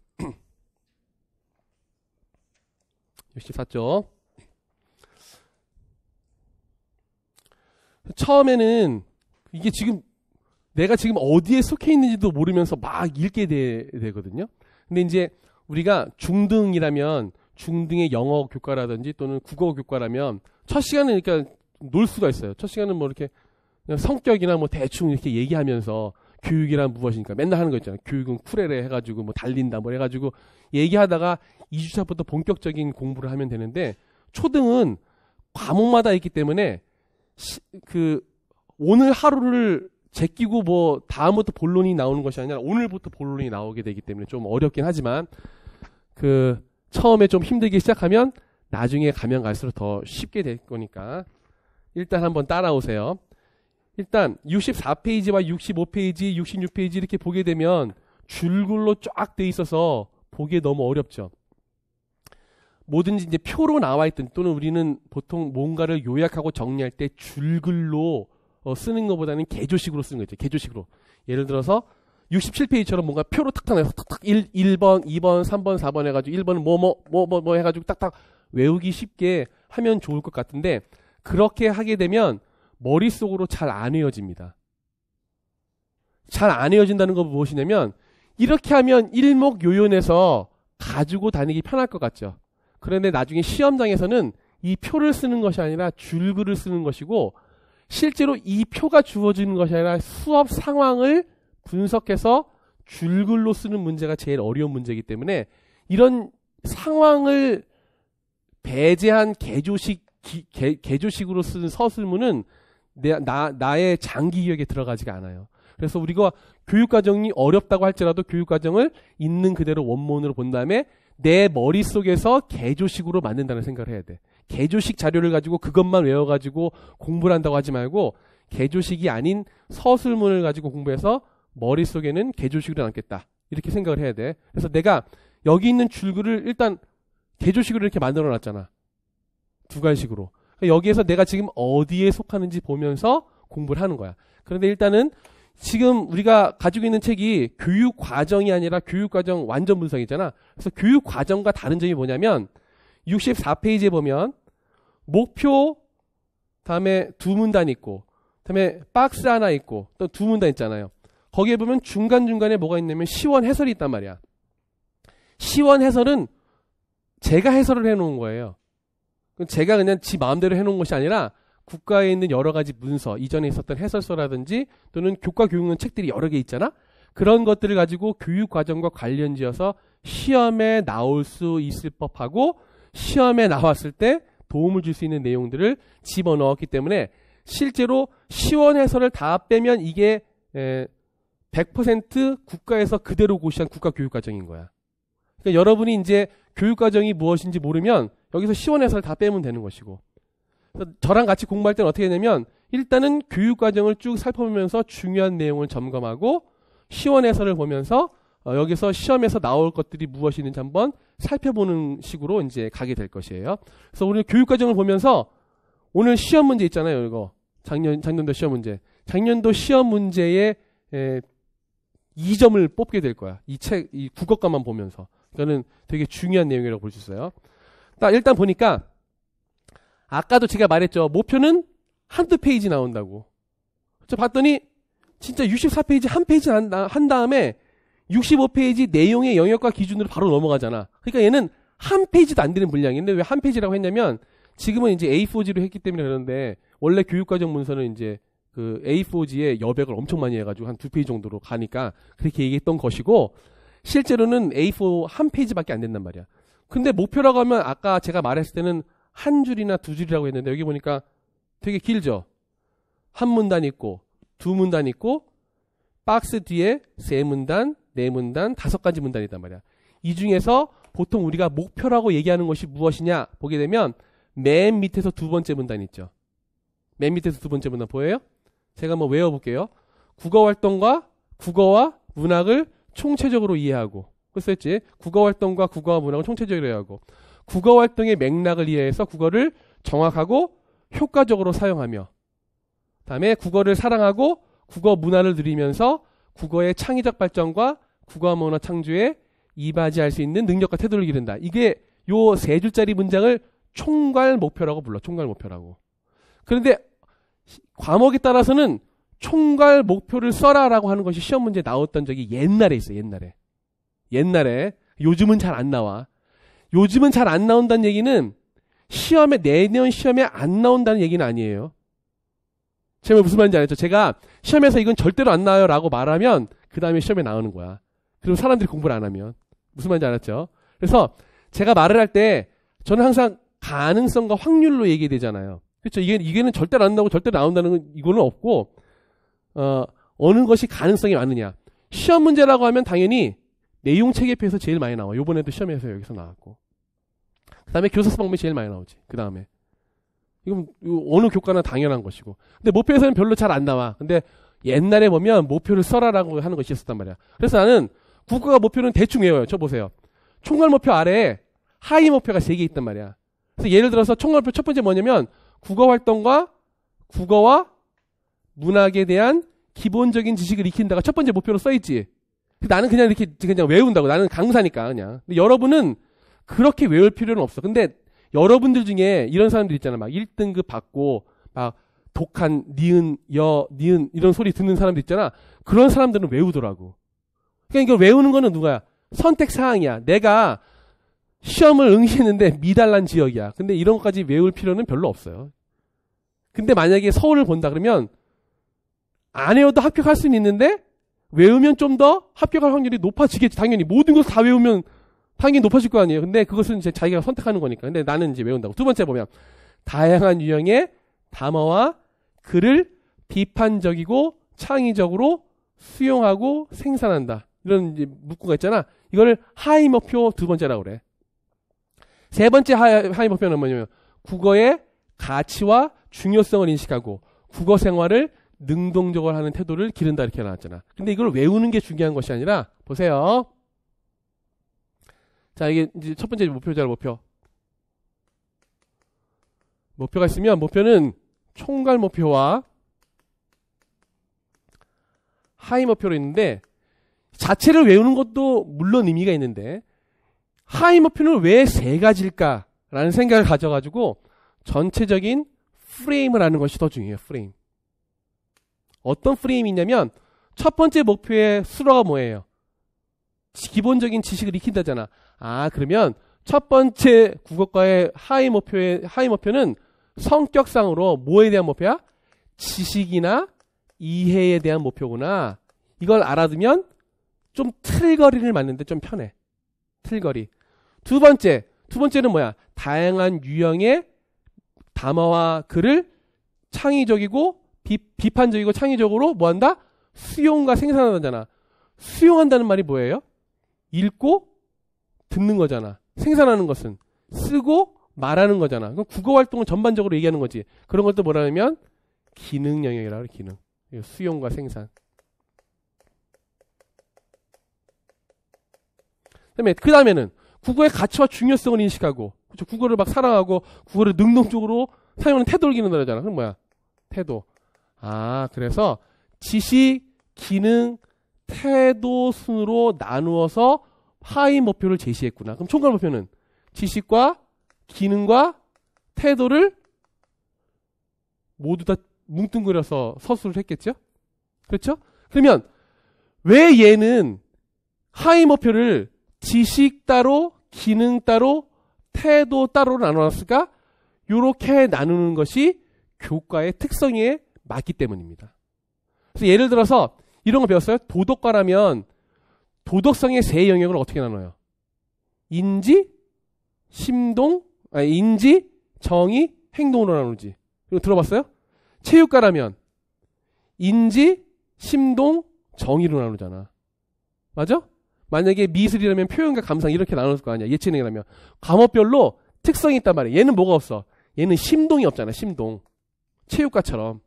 64쪽 처음에는 이게 지금 내가 지금 어디에 속해 있는지도 모르면서 막 읽게 되, 되거든요. 근데 이제 우리가 중등이라면 중등의 영어 교과라든지 또는 국어 교과라면 첫 시간은 그러니까 놀 수가 있어요. 첫 시간은 뭐 이렇게 성격이나 뭐 대충 이렇게 얘기하면서 교육이란 무엇이니까 맨날 하는 거 있잖아요. 교육은 쿨레레 해가지고 뭐 달린다 뭐 해가지고 얘기하다가 2주차부터 본격적인 공부를 하면 되는데 초등은 과목마다 있기 때문에 시, 그 오늘 하루를 제끼고 뭐 다음부터 본론이 나오는 것이 아니라 오늘부터 본론이 나오게 되기 때문에 좀 어렵긴 하지만 그 처음에 좀 힘들게 시작하면 나중에 가면 갈수록 더 쉽게 될 거니까 일단 한번 따라오세요. 일단 64페이지와 65페이지, 66페이지 이렇게 보게 되면 줄글로 쫙 돼 있어서 보기에 너무 어렵죠. 뭐든지 이제 표로 나와 있던 또는 우리는 보통 뭔가를 요약하고 정리할 때 줄글로 어, 쓰는 것보다는 개조식으로 쓰는 거죠. 개조식으로. 예를 들어서 67페이지처럼 뭔가 표로 탁탁 내서 탁탁 1, 1번, 2번, 3번, 4번 해가지고 1번은 뭐, 뭐, 뭐, 뭐, 뭐 해가지고 딱딱 외우기 쉽게 하면 좋을 것 같은데 그렇게 하게 되면 머릿속으로 잘 안 외워집니다. 잘 안 외워진다는 건 무엇이냐면 이렇게 하면 일목요연해서 가지고 다니기 편할 것 같죠. 그런데 나중에 시험장에서는 이 표를 쓰는 것이 아니라 줄글을 쓰는 것이고 실제로 이 표가 주어지는 것이 아니라 수업 상황을 분석해서 줄글로 쓰는 문제가 제일 어려운 문제이기 때문에 이런 상황을 배제한 개조식 기, 개, 개조식으로 쓴 서술문은 내, 나, 나의 장기 기억에 들어가지가 않아요. 그래서 우리가 교육과정이 어렵다고 할지라도 교육과정을 있는 그대로 원문으로 본 다음에 내 머릿속에서 개조식으로 만든다는 생각을 해야 돼. 개조식 자료를 가지고 그것만 외워가지고 공부를 한다고 하지 말고 개조식이 아닌 서술문을 가지고 공부해서 머릿속에는 개조식으로 남겠다. 이렇게 생각을 해야 돼. 그래서 내가 여기 있는 줄글을 일단 개조식으로 이렇게 만들어 놨잖아. 두가식으로 그러니까 여기에서 내가 지금 어디에 속하는지 보면서 공부를 하는 거야. 그런데 일단은 지금 우리가 가지고 있는 책이 교육 과정이 아니라 교육 과정 완전 분석이잖아. 그래서 교육 과정과 다른 점이 뭐냐면 64페이지에 보면 목표 다음에 두 문단 있고 다음에 박스 하나 있고 또 두 문단 있잖아요. 거기에 보면 중간중간에 뭐가 있냐면 시원 해설이 있단 말이야. 시원 해설은 제가 해설을 해 놓은 거예요. 제가 그냥 지 마음대로 해 놓은 것이 아니라 국가에 있는 여러 가지 문서, 이전에 있었던 해설서라든지 또는 교과 교육용 책들이 여러 개 있잖아? 그런 것들을 가지고 교육 과정과 관련지어서 시험에 나올 수 있을 법하고 시험에 나왔을 때 도움을 줄 수 있는 내용들을 집어넣었기 때문에 실제로 시원 해설을 다 빼면 이게 100% 국가에서 그대로 고시한 국가 교육 과정인 거야. 그러니까 여러분이 이제 교육 과정이 무엇인지 모르면 여기서 시원 해설다 빼면 되는 것이고 저랑 같이 공부할 때는 어떻게 되냐면 일단은 교육 과정을 쭉 살펴보면서 중요한 내용을 점검하고 시원 해설을 보면서 어, 여기서 시험에서 나올 것들이 무엇이 있는지 한번 살펴보는 식으로 이제 가게 될 것이에요. 그래서 오늘 교육 과정을 보면서 오늘 시험 문제 있잖아요. 이거 작년 작년도 시험 문제. 작년도 시험 문제의 에, 이점을 뽑게 될 거야. 이 책, 이 국어과만 보면서. 이거는 되게 중요한 내용이라고 볼 수 있어요. 일단 보니까 아까도 제가 말했죠. 목표는 한두 페이지 나온다고. 저 봤더니 진짜 64페이지 한 페이지 한, 한 다음에 65페이지 내용의 영역과 기준으로 바로 넘어가잖아. 그러니까 얘는 한 페이지도 안 되는 분량인데 왜 한 페이지라고 했냐면 지금은 이제 A4G로 했기 때문에 그런데 원래 교육과정 문서는 이제 그 A4G에 여백을 엄청 많이 해가지고 한 두 페이지 정도로 가니까 그렇게 얘기했던 것이고 실제로는 A4 한 페이지밖에 안 된단 말이야. 근데 목표라고 하면 아까 제가 말했을 때는 한 줄이나 두 줄이라고 했는데 여기 보니까 되게 길죠. 한 문단 있고 두 문단 있고 박스 뒤에 세 문단, 네 문단, 다섯 가지 문단이단 말이야. 이 중에서 보통 우리가 목표라고 얘기하는 것이 무엇이냐 보게 되면 맨 밑에서 두 번째 문단 있죠. 맨 밑에서 두 번째 문단 보여요? 제가 한번 외워볼게요. 국어 활동과 국어와 문학을 총체적으로 이해하고 그랬었지. 국어 활동과 국어와 문학을 총체적으로 이해하고 국어 활동의 맥락을 이해해서 국어를 정확하고 효과적으로 사용하며 다음에 국어를 사랑하고 국어 문화를 누리면서 국어의 창의적 발전과 국어 문화 창조에 이바지할 수 있는 능력과 태도를 기른다. 이게 요 세 줄짜리 문장을 총괄 목표라고 불러. 총괄 목표라고. 그런데 과목에 따라서는 총괄 목표를 써라라고 하는 것이 시험 문제에 나왔던 적이 옛날에 있어요. 옛날에. 옛날에 요즘은 잘 안 나와. 요즘은 잘 안 나온다는 얘기는 시험에 내년 시험에 안 나온다는 얘기는 아니에요. 제가 무슨 말인지 알죠 제가 시험에서 이건 절대로 안 나와요라고 말하면 그 다음에 시험에 나오는 거야. 그리고 사람들이 공부를 안 하면 무슨 말인지 알았죠? 그래서 제가 말을 할 때 저는 항상 가능성과 확률로 얘기 되잖아요. 그렇죠? 이게 이게는 절대로 안 나오고 절대로 나온다는 건 이거는 없고 어, 어느 것이 가능성이 많느냐. 시험 문제라고 하면 당연히 내용 체계표에서 제일 많이 나와. 요번에도 시험에서 여기서 나왔고. 그다음에 교사서 방법이 제일 많이 나오지. 그다음에 이건 어느 교과나 당연한 것이고. 근데 목표에서는 별로 잘 안 나와. 근데 옛날에 보면 목표를 써라라고 하는 것이 있었단 말이야. 그래서 나는 국가가 목표는 대충 외워요. 저 보세요. 총괄 목표 아래에 하위 목표가 세 개 있단 말이야. 그래서 예를 들어서 총괄 목표 첫 번째 뭐냐면 국어 활동과 국어와 문학에 대한 기본적인 지식을 익힌다가 첫 번째 목표로 써 있지. 나는 그냥 이렇게 그냥 외운다고. 나는 강사니까 그냥. 근데 여러분은 그렇게 외울 필요는 없어. 근데 여러분들 중에 이런 사람들 있잖아. 막 1등급 받고 막 독한 니은 여 니은 이런 소리 듣는 사람들 있잖아. 그런 사람들은 외우더라고. 그러니까 이걸 외우는 거는 누가야? 선택 사항이야. 내가 시험을 응시했는데 미달난 지역이야. 근데 이런 것까지 외울 필요는 별로 없어요. 근데 만약에 서울을 본다 그러면 안 외워도 합격할 수는 있는데 외우면 좀 더 합격할 확률이 높아지겠지. 당연히 모든 것을 다 외우면 판결이 높아질 거 아니에요. 근데 그것은 이제 자기가 선택하는 거니까. 근데 나는 이제 외운다고. 두 번째 보면 다양한 유형의 담화와 글을 비판적이고 창의적으로 수용하고 생산한다. 이런 이제 문구가 있잖아. 이거를 하이 목표 두 번째라고 그래. 세 번째 하이, 하이 목표는 뭐냐면 국어의 가치와 중요성을 인식하고 국어 생활을 능동적으로 하는 태도를 기른다 이렇게 나왔잖아. 근데 이걸 외우는 게 중요한 것이 아니라 보세요. 자, 이게 이제 첫 번째 목표자로 목표. 목표가 있으면 목표는 총괄 목표와 하위 목표로 있는데 자체를 외우는 것도 물론 의미가 있는데 하위 목표는 왜 세 가지일까라는 생각을 가져가지고 전체적인 프레임을 하는 것이 더 중요해요. 프레임. 어떤 프레임이냐면 첫 번째 목표의 수로가 뭐예요? 기본적인 지식을 익힌다잖아. 아, 그러면 첫 번째 국어과의 하위 목표의 하위 목표는 성격상으로 뭐에 대한 목표야? 지식이나 이해에 대한 목표구나. 이걸 알아두면 좀 틀거리를 맞는데 좀 편해. 틀거리. 두 번째, 두 번째는 뭐야? 다양한 유형의 담화와 글을 창의적이고 비, 비판적이고 창의적으로 뭐한다? 수용과 생산하잖아. 수용한다는 말이 뭐예요? 읽고 듣는 거잖아. 생산하는 것은 쓰고 말하는 거잖아. 그럼 국어 활동을 전반적으로 얘기하는 거지. 그런 것도 뭐라 하면 기능 영역이라 그래, 기능. 수용과 생산. 그다음에 그다음에는 국어의 가치와 중요성을 인식하고 그렇죠? 국어를 막 사랑하고 국어를 능동적으로 사용하는 태도를 기능하잖아. 그럼 뭐야? 태도. 아, 그래서 지식, 기능, 태도 순으로 나누어서 하위 목표를 제시했구나. 그럼 총괄 목표는 지식과 기능과 태도를 모두 다 뭉뚱그려서 서술을 했겠죠? 그렇죠? 그러면 왜 얘는 하위 목표를 지식 따로, 기능 따로, 태도 따로 나눠놨을까? 이렇게 나누는 것이 교과의 특성에 맞기 때문입니다. 그래서 예를 들어서 이런 거 배웠어요? 도덕과라면 도덕성의 세 영역을 어떻게 나눠요? 인지, 심동, 아 인지, 정의, 행동으로 나누지. 이거 들어봤어요? 체육과라면 인지, 심동, 정의로 나누잖아. 맞아? 만약에 미술이라면 표현과 감상 이렇게 나눌 거 아니야. 예체능이라면 과목별로 특성이 있단 말이야. 얘는 뭐가 없어? 얘는 심동이 없잖아. 심동. 체육과처럼.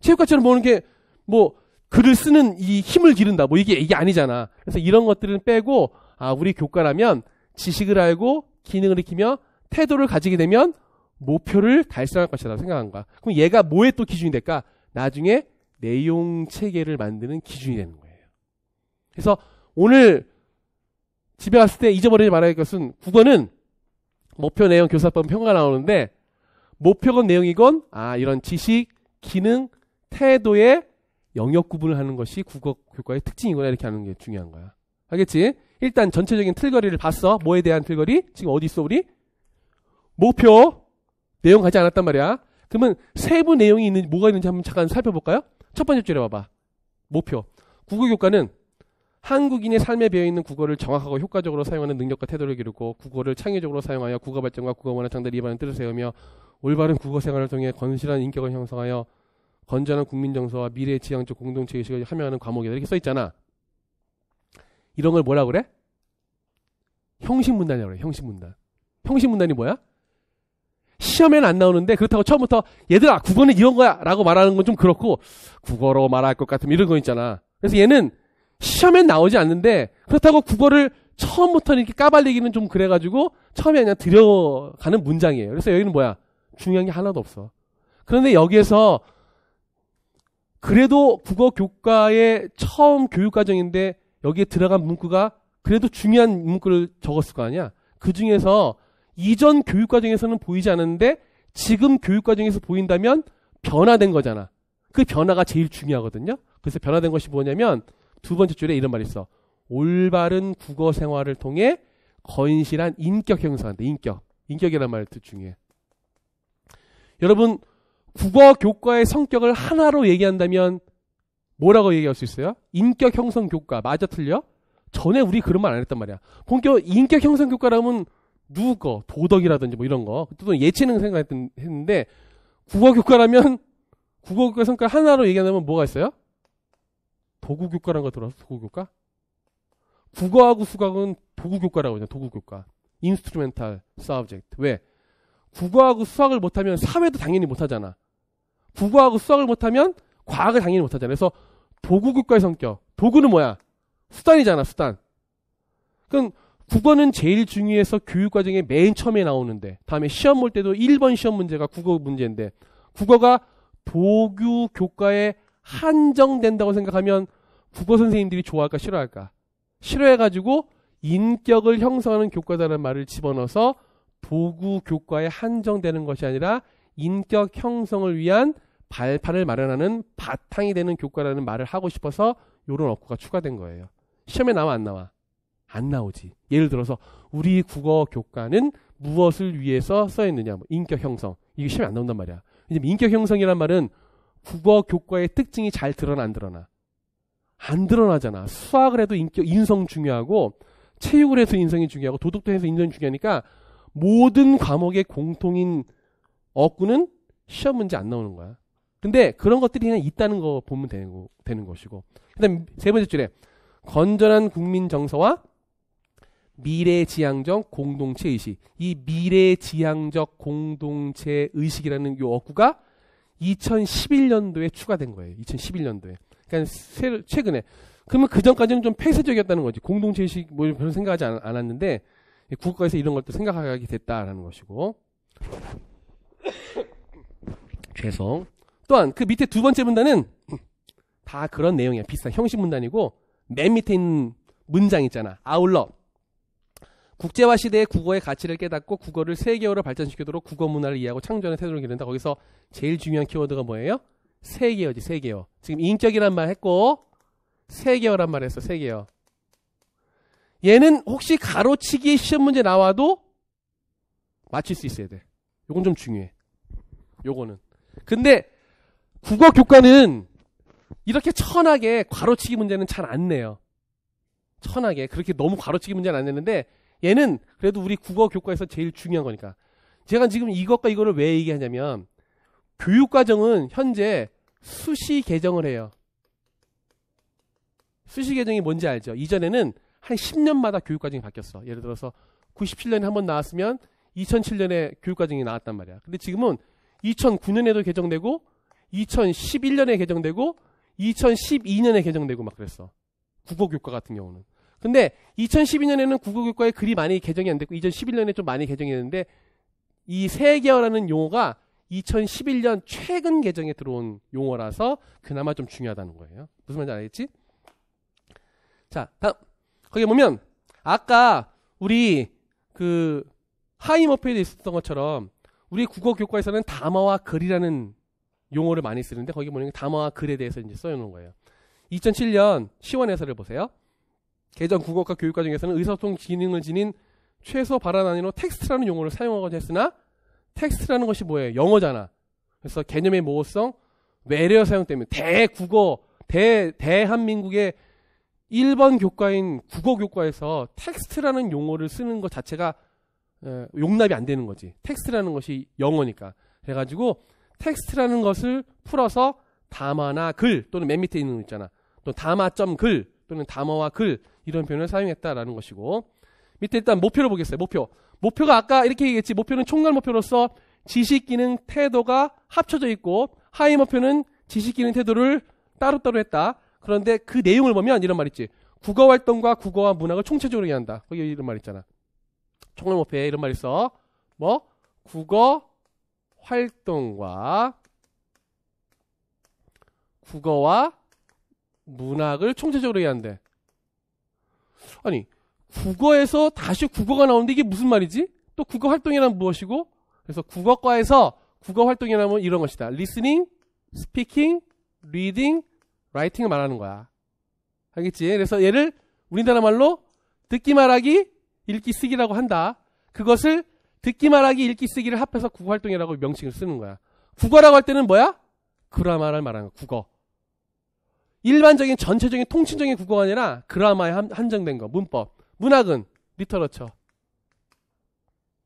체육과처럼 보는 게뭐 글을 쓰는 이 힘을 기른다. 뭐 이게 이게 아니잖아. 그래서 이런 것들은 빼고 아 우리 교과라면 지식을 알고 기능을 익히며 태도를 가지게 되면 목표를 달성할 것이다 생각한 거야. 그럼 얘가 뭐에 또 기준이 될까? 나중에 내용 체계를 만드는 기준이 되는 거예요. 그래서 오늘 집에 갔을 때 잊어버리지 말아야 할 것은 국어는 목표 내용 교사법 평가 나오는데 목표건 내용이건 아 이런 지식, 기능, 태도의 영역 구분을 하는 것이 국어 교과의 특징이구나 이렇게 하는 게 중요한 거야. 알겠지? 일단 전체적인 틀거리를 봤어. 뭐에 대한 틀거리? 지금 어디 있어 우리? 목표 내용 가지 않았단 말이야. 그러면 세부 내용이 있는 뭐가 있는지 한번 잠깐 살펴볼까요? 첫 번째 줄에 봐봐. 목표. 국어 교과는 한국인의 삶에 배어 있는 국어를 정확하고 효과적으로 사용하는 능력과 태도를 기르고 국어를 창의적으로 사용하여 국어 발전과 국어 문화 창달 이반을 뜻을 세우며 올바른 국어 생활을 통해 건실한 인격을 형성하여 건전한 국민 정서와 미래 지향적 공동체 의식을 함양하는 과목이다 이렇게 써 있잖아. 이런 걸 뭐라 그래? 형식 문단이라고 그래. 형식 문단. 형식 문단이 뭐야? 시험에는 안 나오는데 그렇다고 처음부터 얘들아 국어는 이런 거야라고 말하는 건 좀 그렇고 국어로 말할 것 같으면 이런 거 있잖아. 그래서 얘는 시험엔 나오지 않는데 그렇다고 국어를 처음부터 이렇게 까발리기는 좀 그래가지고 처음에 그냥 들여가는 문장이에요. 그래서 여기는 뭐야? 중요한 게 하나도 없어. 그런데 여기에서 그래도 국어 교과의 처음 교육과정인데 여기에 들어간 문구가 그래도 중요한 문구를 적었을 거 아니야. 그 중에서 이전 교육과정에서는 보이지 않는데 지금 교육과정에서 보인다면 변화된 거잖아. 그 변화가 제일 중요하거든요. 그래서 변화된 것이 뭐냐면 두 번째 줄에 이런 말이 있어. 올바른 국어 생활을 통해 건실한 인격 형성한다. 인격. 인격이란 말도 중요해. 여러분 국어 교과의 성격을 하나로 얘기한다면 뭐라고 얘기할 수 있어요? 인격 형성 교과. 맞아 틀려? 전에 우리 그런 말 안 했단 말이야. 본격 인격 형성 교과라면 누거, 도덕이라든지 뭐 이런 거. 또는 예체능 생각했는데 국어 교과라면 국어 교과 성과 하나로 얘기한다면 뭐가 있어요? 도구 교과라는 거 들어서 도구 교과? 국어하고 수학은 도구 교과라고 하죠. 도구 교과. 인스트루멘탈 subject. 왜? 국어하고 수학을 못하면 사회도 당연히 못하잖아. 국어하고 수학을 못하면 과학을 당연히 못하잖아요. 그래서 도구국가의 성격. 도구는 뭐야? 수단이잖아, 수단. 그럼 국어는 제일 중요해서 교육과정에 맨 처음에 나오는데 다음에 시험 볼 때도 1번 시험 문제가 국어 문제인데 국어가 도교 교과에 한정된다고 생각하면 국어 선생님들이 좋아할까 싫어할까 싫어해가지고 인격을 형성하는 교과다라는 말을 집어넣어서 도구 교과에 한정되는 것이 아니라 인격 형성을 위한 발판을 마련하는 바탕이 되는 교과라는 말을 하고 싶어서 이런 어구가 추가된 거예요. 시험에 나와 안 나와? 안 나오지. 예를 들어서 우리 국어 교과는 무엇을 위해서 써 있느냐? 뭐 인격 형성. 이게 시험에 안 나온단 말이야. 이제 인격 형성이란 말은 국어 교과의 특징이 잘 드러나 안 드러나? 안 드러나잖아. 수학을 해도 인격 인성 중요하고 체육을 해서 인성이 중요하고 도덕도 해서 인성이 중요하니까 모든 과목의 공통인 어구는 시험 문제 안 나오는 거야. 근데 그런 것들이 그냥 있다는 거 보면 되고, 되는 것이고. 그 다음 세 번째 줄에 건전한 국민 정서와 미래지향적 공동체 의식. 이 미래지향적 공동체 의식이라는 요 어구가 2011년도에 추가된 거예요. 2011년도에. 그러니까 새, 최근에. 그러면 그 전까지는 좀 폐쇄적이었다는 거지. 공동체 의식 뭐 별로 생각하지 않, 았는데 국가에서 이런 것도 생각하게 됐다라는 것이고. 죄송. 또한 그 밑에 두 번째 문단은 다 그런 내용이야. 비슷한 형식 문단이고 맨 밑에 있는 문장 있잖아. 아울러 국제화 시대의 국어의 가치를 깨닫고 국어를 세계어로 발전시키도록 국어 문화를 이해하고 창조하는 태도를 기른다. 거기서 제일 중요한 키워드가 뭐예요? 세계어지 세계어. 지금 인격이란 말 했고 세계어란 말 했어. 세계어. 얘는 혹시 가로치기 시험 문제 나와도 맞힐 수 있어야 돼. 요건 좀 중요해. 요거는. 근데 국어 교과는 이렇게 천하게 괄호치기 문제는 잘 안 내요. 천하게 그렇게 너무 괄호치기 문제는 안 내는데 얘는 그래도 우리 국어 교과에서 제일 중요한 거니까. 제가 지금 이것과 이거를 왜 얘기하냐면 교육과정은 현재 수시 개정을 해요. 수시 개정이 뭔지 알죠? 이전에는 한 10년마다 교육과정이 바뀌었어. 예를 들어서 97년에 한 번 나왔으면 2007년에 교육과정이 나왔단 말이야. 근데 지금은 2009년에도 개정되고 2011년에 개정되고 2012년에 개정되고 막 그랬어. 국어교과 같은 경우는. 근데 2012년에는 국어교과에 그리 많이 개정이 안 됐고 2011년에 좀 많이 개정이 됐는데 이 세계어라는 용어가 2011년 최근 개정에 들어온 용어라서 그나마 좀 중요하다는 거예요. 무슨 말인지 알겠지? 자, 다음. 거기 보면 아까 우리 그 하이머페이드 있었던 것처럼 우리 국어 교과에서는 담화와 글이라는 용어를 많이 쓰는데 거기 보니까담화 글에 대해서 이제 써놓은 거예요. 2007년 시원해서를 보세요. 개정 국어과 교육과 중에서는 의사소통 기능을 지닌 최소 발화 단위로 텍스트라는 용어를 사용하고자 했으나 텍스트라는 것이 뭐예요? 영어잖아. 그래서 개념의 모호성, 외래어 사용 때문에 대국어, 대, 대한민국의 1번 교과인 국어 교과에서 텍스트라는 용어를 쓰는 것 자체가 용납이 안 되는 거지. 텍스트라는 것이 영어니까. 그래가지고 텍스트라는 것을 풀어서 담아나 글 또는 맨 밑에 있는 거 있잖아. 또 담아점 글 또는 담어와 글 이런 표현을 사용했다라는 것이고 밑에 일단 목표를 보겠어요. 목표. 목표가 아까 이렇게 얘기했지. 목표는 총괄 목표로서 지식 기능 태도가 합쳐져 있고 하위 목표는 지식 기능 태도를 따로따로 했다. 그런데 그 내용을 보면 이런 말 있지. 국어 활동과 국어와 문학을 총체적으로 이해한다. 거기 이런 말 있잖아. 총괄 목표에 이런 말 있어. 뭐 국어 활동과 국어와 문학을 총체적으로 이해한대. 아니, 국어에서 다시 국어가 나오는데 이게 무슨 말이지? 또 국어 활동이란 무엇이고? 그래서 국어과에서 국어 활동이라면 이런 것이다. 리스닝, 스피킹, 리딩, 라이팅을 말하는 거야. 알겠지? 그래서 얘를 우리나라 말로 듣기 말하기, 읽기 쓰기라고 한다. 그것을 듣기 말하기 읽기 쓰기를 합해서 국어 활동이라고 명칭을 쓰는 거야. 국어라고 할 때는 뭐야? 그라마를 말하는 거야. 국어. 일반적인 전체적인 통칭적인 국어가 아니라 그라마에 한정된 거. 문법. 문학은 리터러처.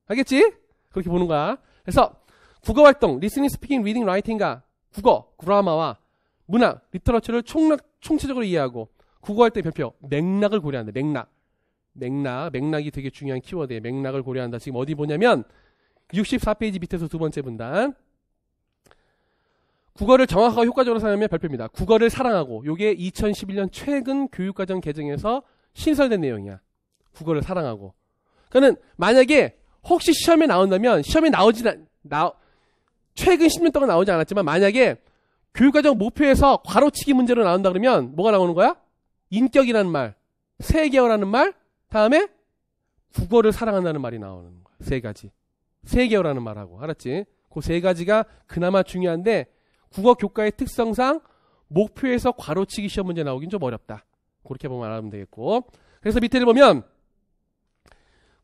알겠지? 그렇게 보는 거야. 그래서 국어 활동, 리스닝, 스피킹, 리딩, 라이팅과 국어, 그라마와 문학, 리터러처를 총력, 총체적으로 이해하고 국어할 때 별표 맥락을 고려한다. 맥락. 맥락, 맥락이 되게 중요한 키워드에 맥락을 고려한다. 지금 어디 보냐면 64페이지 밑에서 두 번째 분단. 국어를 정확하고 효과적으로 사용하면 발표입니다. 국어를 사랑하고 요게 2011년 최근 교육과정 개정에서 신설된 내용이야. 국어를 사랑하고. 그는 만약에 혹시 시험에 나온다면 시험에 나오지 않, 나 최근 10년 동안 나오지 않았지만 만약에 교육과정 목표에서 과로치기 문제로 나온다 그러면 뭐가 나오는 거야? 인격이라는 말, 세계어라는 말, 다음에 국어를 사랑한다는 말이 나오는 거야. 세 가지. 세계어라는 말하고. 알았지? 그 세 가지가 그나마 중요한데 국어 교과의 특성상 목표에서 괄호치기 시험 문제 나오긴 좀 어렵다. 그렇게 보면 알아면 되겠고. 그래서 밑에를 보면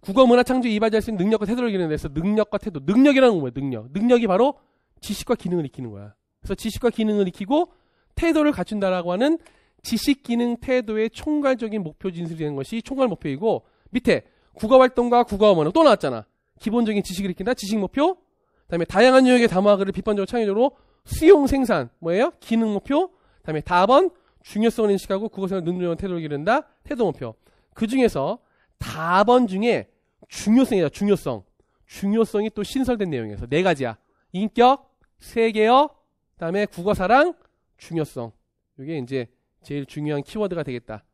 국어 문화 창조 이바지할 수 있는 능력과 태도를 기능해서 능력과 태도. 능력이라는 건뭐예요 능력. 능력이 바로 지식과 기능을 익히는 거야. 그래서 지식과 기능을 익히고 태도를 갖춘다라고 하는 지식 기능 태도의 총괄적인 목표 진술이되는 것이 총괄 목표이고 밑에 국어 활동과 국어 언어 또 나왔잖아. 기본적인 지식을 익힌다. 지식 목표. 그다음에 다양한 영역의 담화글을 비판적으로 창의적으로 수용 생산 뭐예요? 기능 목표. 그다음에 답안 중요성을 인식하고 그것을 능력적 태도를 기른다. 태도 목표. 그 중에서 답안 중에 중요성이다. 중요성. 중요성이 또 신설된 내용이어서네 가지야. 인격, 세계어, 그다음에 국어 사랑, 중요성. 이게 이제 제일 중요한 키워드가 되겠다.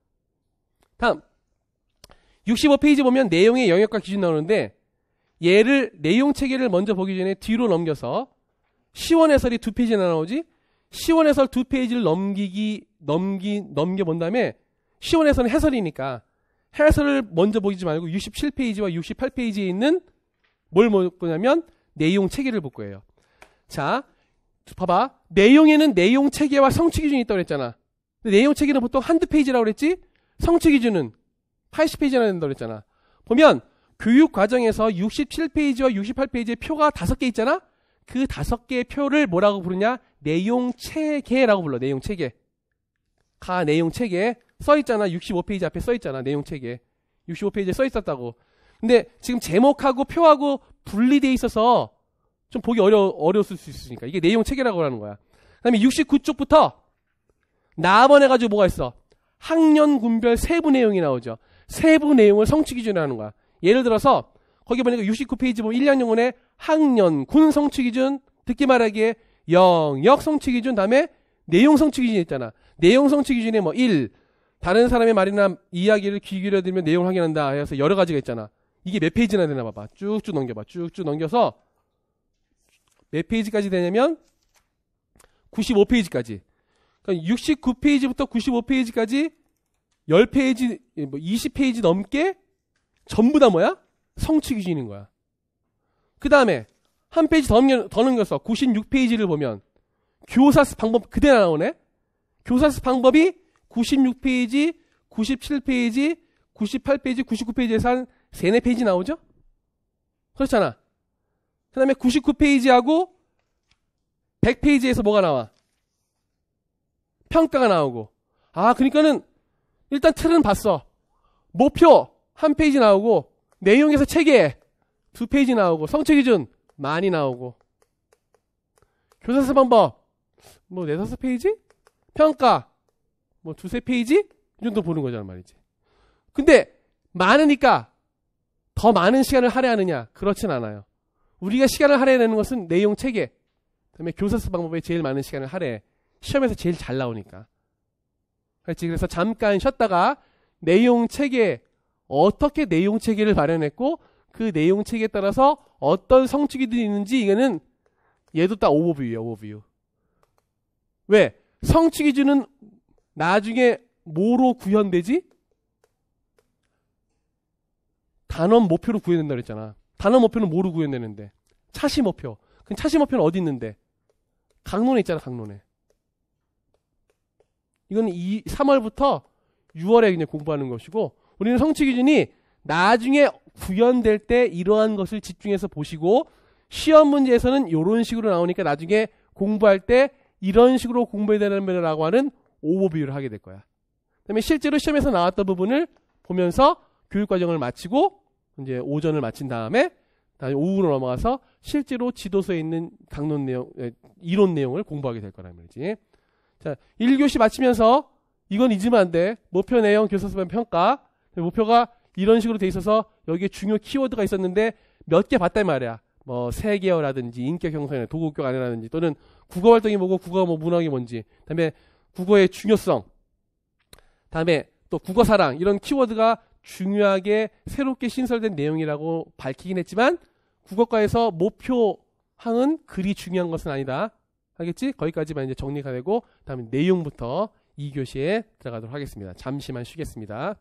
다음 65페이지 보면 내용의 영역과 기준 나오는데 얘를 내용 체계를 먼저 보기 전에 뒤로 넘겨서 시원 해설이 두 페이지나 나오지 시원 해설 두 페이지를 넘기기 넘기 넘겨본 다음에 시원 해설은 해설이니까 해설을 먼저 보지 말고 67페이지와 68페이지에 있는 뭘 볼 거냐면 내용 체계를 볼 거예요. 자, 봐봐. 내용에는 내용 체계와 성취 기준이 있다고 했잖아. 내용 체계는 보통 한두 페이지라고 그랬지 성취 기준은 80페이지나 된다고 그랬잖아. 보면 교육 과정에서 67페이지와 68페이지의 표가 다섯 개 있잖아. 그 다섯 개의 표를 뭐라고 부르냐? 내용 체계라고 불러. 내용 체계. 가 내용 체계 써 있잖아. 65페이지 앞에 써 있잖아. 내용 체계. 65페이지에 써 있었다고. 근데 지금 제목하고 표하고 분리돼 있어서 좀 보기 어려 어려웠을 수 있으니까 이게 내용 체계라고 하는 거야. 그다음에 69쪽부터 나번 해가지고 뭐가 있어? 학년 군별 세부 내용이 나오죠. 세부 내용을 성취 기준으로 하는 거야. 예를 들어서 거기 보니까 69페이지 보면 1년 영문에 학년 군 성취 기준 듣기 말하기에 영역 성취 기준 다음에 내용 성취 기준이 있잖아. 내용 성취 기준에 뭐 1. 다른 사람의 말이나 이야기를 귀 기울여 들면 내용을 확인한다. 해서 여러 가지가 있잖아. 이게 몇 페이지나 되나 봐봐. 쭉쭉 넘겨봐. 쭉쭉 넘겨서 몇 페이지까지 되냐면 95페이지까지. 그러니까 69페이지부터 95페이지까지 10페이지, 20페이지 뭐 넘게 전부 다 뭐야? 성취 기준인 거야. 그 다음에 한 페이지 더, 넘겨, 더 넘겨서 96페이지를 보면 교사스 방법 그대로 나오네? 교사스 방법이 96페이지, 97페이지, 98페이지, 99페이지에서 한 3, 4페이지 나오죠? 그렇잖아. 그 다음에 99페이지하고 100페이지에서 뭐가 나와? 평가가 나오고. 아, 그러니까는 일단 틀은 봤어. 목표 한 페이지 나오고 내용에서 체계 두 페이지 나오고 성취 기준 많이 나오고 교사서 방법 뭐 네다섯 페이지 평가 뭐 두세 페이지 이 정도 보는 거잖아 말이지. 근데 많으니까 더 많은 시간을 할애하느냐 그렇진 않아요. 우리가 시간을 할애하는 것은 내용 체계 그다음에 교사서 방법에 제일 많은 시간을 할애해. 시험에서 제일 잘 나오니까. 그렇지. 그래서 잠깐 쉬었다가 내용 체계, 어떻게 내용 체계를 마련했고 그 내용 체계에 따라서 어떤 성취기들이 있는지 이거는 얘도 딱 오버뷰예요, 오버뷰. 왜? 성취 기준은 나중에 뭐로 구현되지? 단원 목표로 구현된다 그랬잖아. 단원 목표는 뭐로 구현되는데? 차시 목표. 그럼 차시 목표는 어디 있는데? 강론에 있잖아, 강론에. 이건 이 3월부터 6월에 그냥 공부하는 것이고 우리는 성취 기준이 나중에 구현될 때 이러한 것을 집중해서 보시고 시험 문제에서는 이런 식으로 나오니까 나중에 공부할 때 이런 식으로 공부해야 되는거라고 하는 오버뷰를 하게 될 거야. 그다음에 실제로 시험에서 나왔던 부분을 보면서 교육 과정을 마치고 이제 오전을 마친 다음에 다시 오후로 넘어가서 실제로 지도서에 있는 강론 내용, 이론 내용을 공부하게 될 거란 말이지. 자, 1교시 마치면서 이건 잊으면 안 돼. 목표 내용 교사수반 평가. 목표가 이런 식으로 돼 있어서 여기에 중요 키워드가 있었는데 몇 개 봤단 말이야. 뭐 세계어라든지 인격 형성이나 도구교육 안에라든지 또는 국어 활동이 뭐고 국어 뭐 문항이 뭔지. 그다음에 국어의 중요성. 다음에 또 국어 사랑 이런 키워드가 중요하게 새롭게 신설된 내용이라고 밝히긴 했지만 국어과에서 목표 항은 그리 중요한 것은 아니다. 하겠지 거기까지만 이제 정리가 되고 다음에 내용부터 2교시에 들어가도록 하겠습니다. 잠시만 쉬겠습니다.